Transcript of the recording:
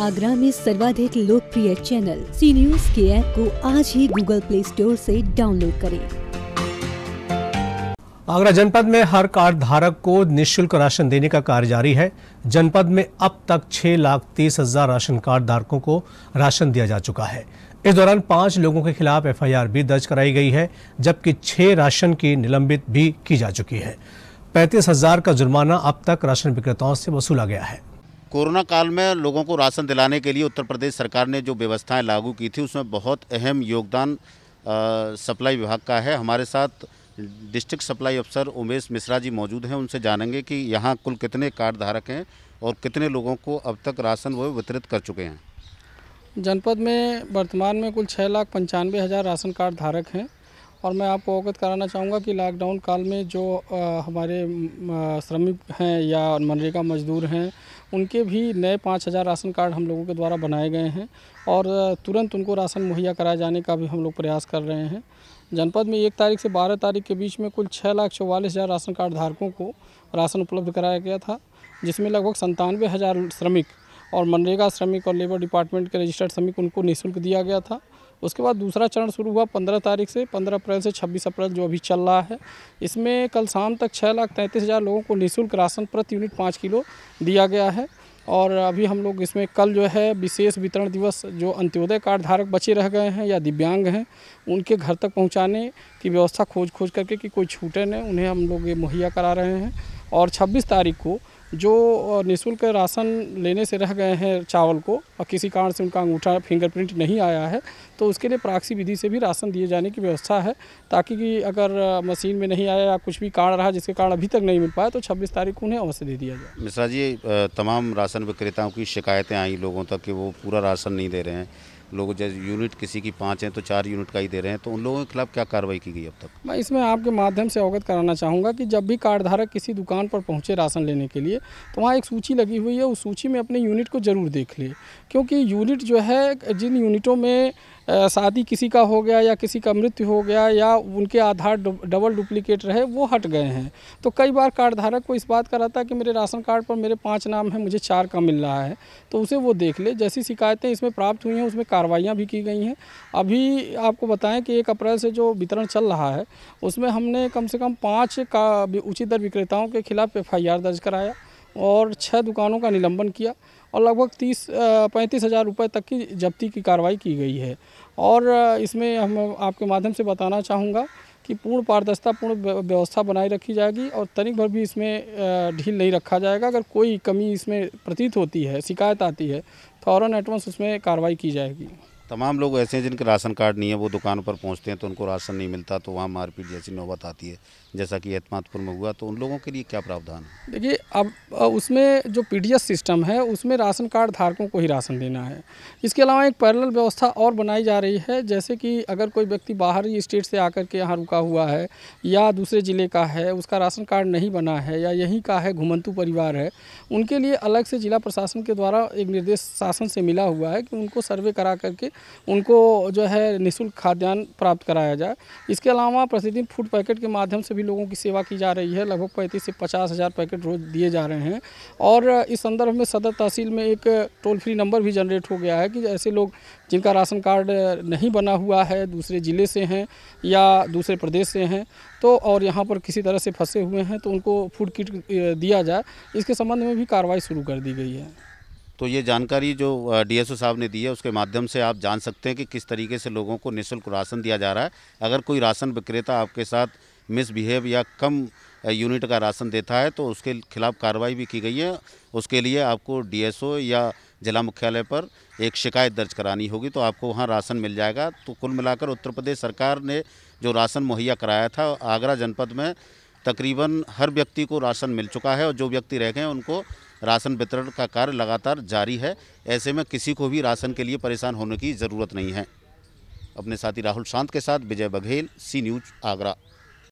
आगरा में सर्वाधिक लोकप्रिय चैनल सी न्यूज के ऐप को आज ही गूगल प्ले स्टोर से डाउनलोड करें आगरा जनपद में हर कार्ड धारक को निशुल्क राशन देने का कार्य जारी है जनपद में अब तक छह लाख तीस हजार राशन कार्ड धारकों को राशन दिया जा चुका है इस दौरान पांच लोगों के खिलाफ एफआईआर भी दर्ज कराई गई है जबकि छह राशन की निलंबित भी की जा चुकी है पैंतीस हजार का जुर्माना अब तक राशन विक्रेताओं से वसूला गया है कोरोना काल में लोगों को राशन दिलाने के लिए उत्तर प्रदेश सरकार ने जो व्यवस्थाएं लागू की थी उसमें बहुत अहम योगदान सप्लाई विभाग का है हमारे साथ डिस्ट्रिक्ट सप्लाई अफसर उमेश मिश्रा जी मौजूद हैं उनसे जानेंगे कि यहाँ कुल कितने कार्ड धारक हैं और कितने लोगों को अब तक राशन वो वितरित कर चुके हैं जनपद में वर्तमान में कुल छः लाख पंचानवे हज़ार राशन कार्ड धारक हैं और मैं आपको अवगत कराना चाहूँगा कि लॉकडाउन काल में जो हमारे श्रमिक हैं या मनरेगा मजदूर हैं उनके भी नए पाँच हज़ार राशन कार्ड हम लोगों के द्वारा बनाए गए हैं और तुरंत उनको राशन मुहैया कराए जाने का भी हम लोग प्रयास कर रहे हैं जनपद में एक तारीख से बारह तारीख के बीच में कुल छः लाख चौवालीस हज़ार राशन कार्ड धारकों को राशन उपलब्ध कराया गया था जिसमें लगभग संतानवे हज़ार श्रमिक और मनरेगा श्रमिक और लेबर डिपार्टमेंट के रजिस्टर्ड श्रमिक उनको निःशुल्क दिया गया था उसके बाद दूसरा चरण शुरू हुआ पंद्रह तारीख से पंद्रह अप्रैल से छब्बीस अप्रैल जो अभी चल रहा है इसमें कल शाम तक छः लाख तैंतीस हज़ार लोगों को निःशुल्क राशन प्रति यूनिट पाँच किलो दिया गया है और अभी हम लोग इसमें कल जो है विशेष वितरण दिवस जो अंत्योदय कार्ड धारक बचे रह गए हैं या दिव्यांग हैं उनके घर तक पहुंचाने की व्यवस्था खोज खोज करके कि कोई छूटे नहीं उन्हें हम लोग ये मुहैया करा रहे हैं और 26 तारीख को जो निःशुल्क राशन लेने से रह गए हैं चावल को और किसी कारण से उनका अंगूठा फिंगरप्रिंट नहीं आया है तो उसके लिए प्राक्सी विधि से भी राशन दिए जाने की व्यवस्था है ताकि कि अगर मशीन में नहीं आया या कुछ भी कारण रहा जिसके कारण अभी तक नहीं मिल पाया तो छब्बीस तारीख को उन्हें अवश्य दे दिया जाए मिश्रा जी तमाम राशन विक्रेताओं की शिकायतें आई लोगों तक कि वो पूरा राशन नहीं दे रहे हैं लोग जैसे यूनिट किसी की पाँच हैं तो चार यूनिट का ही दे रहे हैं तो उन लोगों के खिलाफ क्या कार्रवाई की गई अब तक मैं इसमें आपके माध्यम से अवगत कराना चाहूँगा कि जब भी कार्डधारक किसी दुकान पर पहुँचे राशन लेने के लिए तो वहाँ एक सूची लगी हुई है उस सूची में अपने यूनिट को ज़रूर देख लें क्योंकि यूनिट जो है जिन यूनिटों में शादी किसी का हो गया या किसी का मृत्यु हो गया या उनके आधार डबल डुप्लीकेट रहे वो हट गए हैं तो कई बार कार्ड धारक को इस बात का रहता है कि मेरे राशन कार्ड पर मेरे पाँच नाम हैं मुझे चार का मिल रहा है तो उसे वो देख ले जैसी शिकायतें इसमें प्राप्त हुई हैं उसमें कार्रवाइयाँ भी की गई हैं अभी आपको बताएं कि एक अप्रैल से जो वितरण चल रहा है उसमें हमने कम से कम पाँच का उचित दर विक्रेताओं के खिलाफ एफ दर्ज कराया और छः दुकानों का निलंबन किया और लगभग तीस पैंतीस हज़ार रुपये तक की जब्ती की कार्रवाई की गई है और इसमें हम आपके माध्यम से बताना चाहूँगा कि पूर्ण पारदर्शिता पूर्ण व्यवस्था बनाई रखी जाएगी और तनिक भर भी इसमें ढील नहीं रखा जाएगा अगर कोई कमी इसमें प्रतीत होती है शिकायत आती है फ़ौर तो एडवांस उसमें कार्रवाई की जाएगी तमाम लोग ऐसे हैं जिनके राशन कार्ड नहीं है वो दुकान पर पहुंचते हैं तो उनको राशन नहीं मिलता तो वहाँ मारपीट जैसी नौबत आती है जैसा कि एतमादपुर में हुआ तो उन लोगों के लिए क्या प्रावधान है देखिए अब उसमें जो पीडीएस सिस्टम है उसमें राशन कार्ड धारकों को ही राशन देना है इसके अलावा एक पैरल व्यवस्था और बनाई जा रही है जैसे कि अगर कोई व्यक्ति बाहरी स्टेट से आकर के यहाँ रुका हुआ है या दूसरे ज़िले का है उसका राशन कार्ड नहीं बना है या यहीं का है घुमंतु परिवार है उनके लिए अलग से जिला प्रशासन के द्वारा एक निर्देश शासन से मिला हुआ है कि उनको सर्वे करा करके उनको जो है निःशुल्क खाद्यान्न प्राप्त कराया जाए इसके अलावा प्रतिदिन फूड पैकेट के माध्यम से भी लोगों की सेवा की जा रही है लगभग पैंतीस से पचास हज़ार पैकेट रोज दिए जा रहे हैं और इस संदर्भ में सदर तहसील में एक टोल फ्री नंबर भी जनरेट हो गया है कि ऐसे लोग जिनका राशन कार्ड नहीं बना हुआ है दूसरे ज़िले से हैं या दूसरे प्रदेश से हैं तो और यहाँ पर किसी तरह से फंसे हुए हैं तो उनको फूड किट दिया जाए इसके संबंध में भी कार्रवाई शुरू कर दी गई है तो ये जानकारी जो डीएसओ साहब ने दी है उसके माध्यम से आप जान सकते हैं कि किस तरीके से लोगों को निःशुल्क राशन दिया जा रहा है अगर कोई राशन विक्रेता आपके साथ मिसबिहेव या कम यूनिट का राशन देता है तो उसके खिलाफ कार्रवाई भी की गई है उसके लिए आपको डीएसओ या जिला मुख्यालय पर एक शिकायत दर्ज करानी होगी तो आपको वहाँ राशन मिल जाएगा तो कुल मिलाकर उत्तर प्रदेश सरकार ने जो राशन मुहैया कराया था आगरा जनपद में तकरीबन हर व्यक्ति को राशन मिल चुका है और जो व्यक्ति रह गए हैं उनको राशन वितरण का कार्य लगातार जारी है ऐसे में किसी को भी राशन के लिए परेशान होने की ज़रूरत नहीं है अपने साथी राहुल शांत के साथ विजय बघेल सी न्यूज आगरा